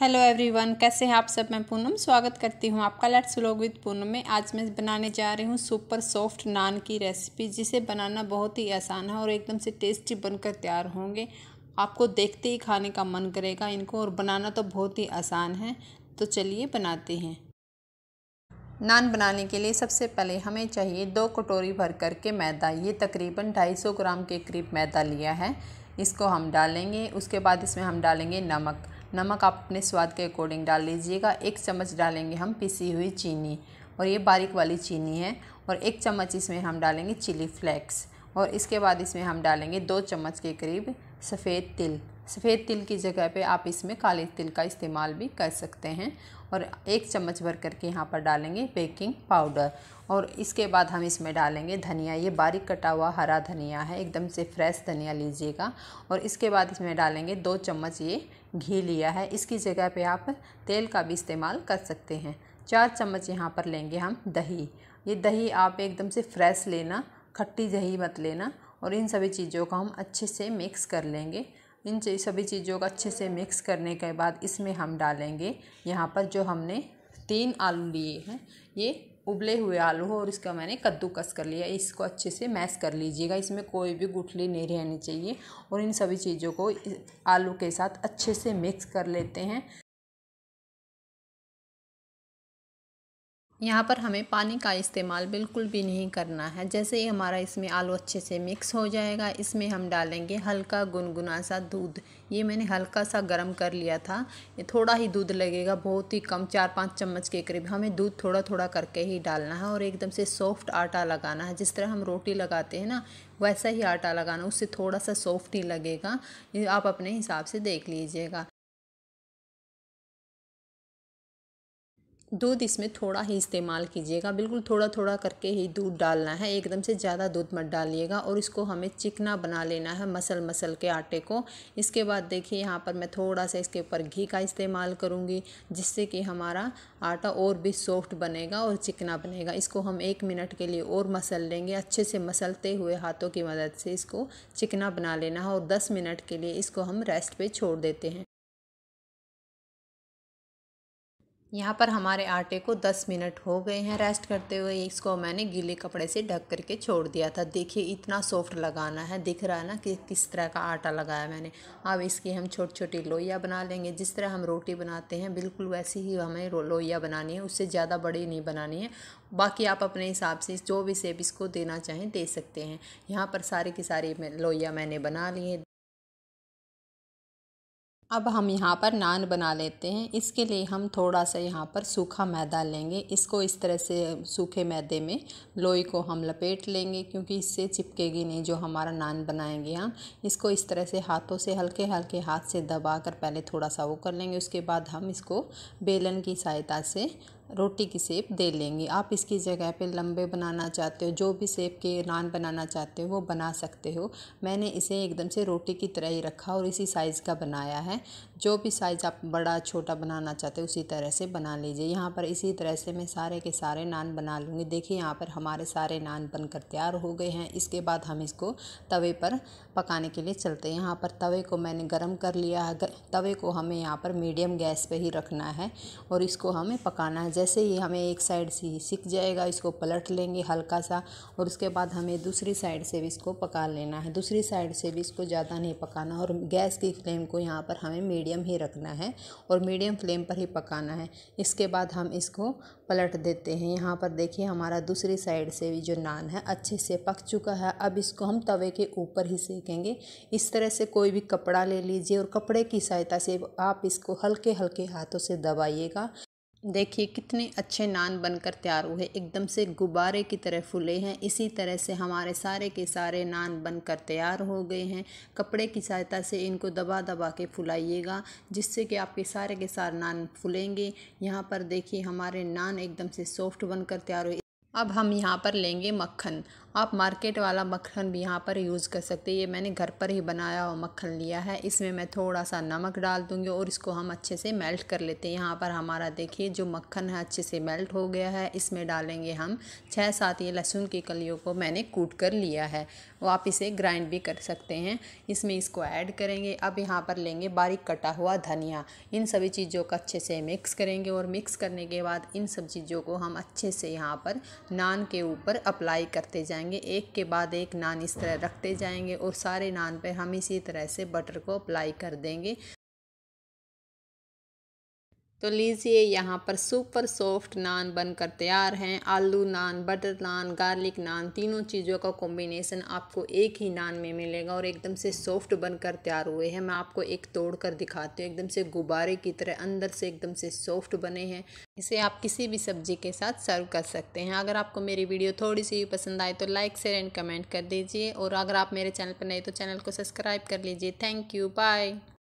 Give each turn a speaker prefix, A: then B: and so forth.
A: hello everyone कैसे हैं आप सब मैं पूनम स्वागत करती हूँ आपका लेट्स व्लॉग विद पूनम में आज मैं बनाने जा रही हूँ सुपर सॉफ्ट नान की रेसिपी जिसे बनाना बहुत ही आसान है और एकदम से टेस्टी बनकर तैयार होंगे आपको देखते ही खाने का मन करेगा इनको और बनाना तो बहुत ही आसान है तो चलिए बनाते हैं नान बनाने के लिए सबसे पहले हमें चाहिए दो कटोरी भर करके के मैदा ये तकरीबन ढाई ग्राम के करीब मैदा लिया है इसको हम डालेंगे उसके बाद इसमें हम डालेंगे नमक नमक आप अपने स्वाद के अकॉर्डिंग डाल लीजिएगा एक चम्मच डालेंगे हम पिसी हुई चीनी और ये बारीक वाली चीनी है और एक चम्मच इसमें हम डालेंगे चिली फ्लेक्स और इसके बाद इसमें हम डालेंगे दो चम्मच के करीब सफ़ेद तिल सफ़ेद तिल की जगह पे आप इसमें काले तिल का इस्तेमाल भी कर सकते हैं और एक चम्मच भर करके यहाँ पर डालेंगे बेकिंग पाउडर और इसके बाद हम इसमें डालेंगे धनिया ये बारीक कटा हुआ हरा धनिया है एकदम से फ्रेश धनिया लीजिएगा और इसके बाद इसमें डालेंगे दो चम्मच ये घी लिया है इसकी जगह पर आप तेल का भी इस्तेमाल कर सकते हैं चार चम्मच यहाँ पर लेंगे हम दही ये दही आप एकदम से फ्रेश लेना खट्टी दही मत लेना और इन सभी चीज़ों को हम अच्छे से मिक्स कर लेंगे इन सभी चीज़ों को अच्छे से मिक्स करने के बाद इसमें हम डालेंगे यहाँ पर जो हमने तीन आलू लिए हैं ये उबले हुए आलू हो और इसका मैंने कद्दूकस कर लिया इसको अच्छे से मैश कर लीजिएगा इसमें कोई भी गुठली नहीं रहनी चाहिए और इन सभी चीज़ों को आलू के साथ अच्छे से मिक्स कर लेते हैं यहाँ पर हमें पानी का इस्तेमाल बिल्कुल भी नहीं करना है जैसे ही हमारा इसमें आलू अच्छे से मिक्स हो जाएगा इसमें हम डालेंगे हल्का गुनगुना सा दूध ये मैंने हल्का सा गर्म कर लिया था ये थोड़ा ही दूध लगेगा बहुत ही कम चार पाँच चम्मच के करीब हमें दूध थोड़ा थोड़ा करके ही डालना है और एकदम से सॉफ्ट आटा लगाना है जिस तरह हम रोटी लगाते हैं ना वैसा ही आटा लगाना उससे थोड़ा सा सॉफ्ट ही लगेगा ये आप अपने हिसाब से देख लीजिएगा दूध इसमें थोड़ा ही इस्तेमाल कीजिएगा बिल्कुल थोड़ा थोड़ा करके ही दूध डालना है एकदम से ज़्यादा दूध मत डालिएगा और इसको हमें चिकना बना लेना है मसल मसल के आटे को इसके बाद देखिए यहाँ पर मैं थोड़ा सा इसके ऊपर घी का इस्तेमाल करूँगी जिससे कि हमारा आटा और भी सॉफ्ट बनेगा और चिकना बनेगा इसको हम एक मिनट के लिए और मसल लेंगे अच्छे से मसलते हुए हाथों की मदद से इसको चिकना बना लेना है और दस मिनट के लिए इसको हम रेस्ट पर छोड़ देते हैं यहाँ पर हमारे आटे को दस मिनट हो गए हैं रेस्ट करते हुए इसको मैंने गीले कपड़े से ढक करके छोड़ दिया था देखिए इतना सॉफ्ट लगाना है दिख रहा है ना कि किस तरह का आटा लगाया मैंने अब इसकी हम छोटी छोटी लोइया बना लेंगे जिस तरह हम रोटी बनाते हैं बिल्कुल वैसी ही हमें लोइया बनानी है उससे ज़्यादा बड़ी नहीं बनानी है बाकी आप अपने हिसाब से जो भी सेप इसको देना चाहें दे सकते हैं यहाँ पर सारी की सारी लोइया मैंने बना ली है अब हम यहाँ पर नान बना लेते हैं इसके लिए हम थोड़ा सा यहाँ पर सूखा मैदा लेंगे इसको इस तरह से सूखे मैदे में लोई को हम लपेट लेंगे क्योंकि इससे चिपकेगी नहीं जो हमारा नान बनाएंगे हम इसको इस तरह से हाथों से हल्के हल्के हाथ से दबा कर पहले थोड़ा सा वो कर लेंगे उसके बाद हम इसको बेलन की सहायता से रोटी की सेप दे लेंगे आप इसकी जगह पे लंबे बनाना चाहते हो जो भी सेप के नान बनाना चाहते हो वो बना सकते हो मैंने इसे एकदम से रोटी की तरह ही रखा और इसी साइज़ का बनाया है जो भी साइज़ आप बड़ा छोटा बनाना चाहते हो उसी तरह से बना लीजिए यहाँ पर इसी तरह से मैं सारे के सारे नान बना लूँगी देखिए यहाँ पर हमारे सारे नान बनकर तैयार हो गए हैं इसके बाद हम इसको तवे पर पकाने के लिए चलते हैं यहाँ पर तवे को मैंने गर्म कर लिया है तवे को हमें यहाँ पर मीडियम गैस पर ही रखना है और इसको हमें पकाना है जैसे ही हमें एक साइड से सीख जाएगा इसको पलट लेंगे हल्का सा और उसके बाद हमें दूसरी साइड से भी इसको पका लेना है दूसरी साइड से भी इसको ज़्यादा नहीं पकाना और गैस की फ्लेम को यहाँ पर हमें मीडियम ही रखना है और मीडियम फ्लेम पर ही पकाना है इसके बाद हम इसको पलट देते हैं यहाँ पर देखिए हमारा दूसरी साइड से भी जो नान है अच्छे से पक चुका है अब इसको हम तवे के ऊपर ही सेकेंगे इस तरह से कोई भी कपड़ा ले लीजिए और कपड़े की सहायता से आप इसको हल्के हल्के हाथों से दबाइएगा देखिए कितने अच्छे नान बनकर तैयार हुए एकदम से गुब्बारे की तरह फूले हैं इसी तरह से हमारे सारे के सारे नान बनकर तैयार हो गए हैं कपड़े की सहायता से इनको दबा दबा के फुलाइएगा जिससे कि आपके सारे के सारे नान फूलेंगे यहाँ पर देखिए हमारे नान एकदम से सॉफ्ट बनकर तैयार हुए अब हम यहाँ पर लेंगे मक्खन आप मार्केट वाला मक्खन भी यहाँ पर यूज़ कर सकते हैं ये मैंने घर पर ही बनाया हुआ मक्खन लिया है इसमें मैं थोड़ा सा नमक डाल दूँगी और इसको हम अच्छे से मेल्ट कर लेते हैं यहाँ पर हमारा देखिए जो मक्खन है अच्छे से मेल्ट हो गया है इसमें डालेंगे हम छः सात ये लहसुन की कलियों को मैंने कूट कर लिया है वो आप इसे ग्राइंड भी कर सकते हैं इसमें इसको ऐड करेंगे अब यहाँ पर लेंगे बारीक कटा हुआ धनिया इन सभी चीज़ों को अच्छे से मिक्स करेंगे और मिक्स करने के बाद इन सब चीज़ों को हम अच्छे से यहाँ पर नान के ऊपर अप्लाई करते जाएंगे जाएंगे एक के बाद एक नान इस तरह रखते जाएंगे और सारे नान पे हम इसी तरह से बटर को अप्लाई कर देंगे तो लीजिए यहाँ पर सुपर सॉफ्ट नान बनकर तैयार हैं आलू नान बटर नान गार्लिक नान तीनों चीज़ों का कॉम्बिनेसन आपको एक ही नान में मिलेगा और एकदम से सॉफ्ट बनकर तैयार हुए हैं मैं आपको एक तोड़ कर दिखाती हूँ एकदम से गुब्बारे की तरह अंदर से एकदम से सॉफ्ट बने हैं इसे आप किसी भी सब्जी के साथ सर्व कर सकते हैं अगर आपको मेरी वीडियो थोड़ी सी भी पसंद आए तो लाइक शेयर एंड कमेंट कर दीजिए और अगर आप मेरे चैनल पर नए तो चैनल को सब्सक्राइब कर लीजिए थैंक यू बाय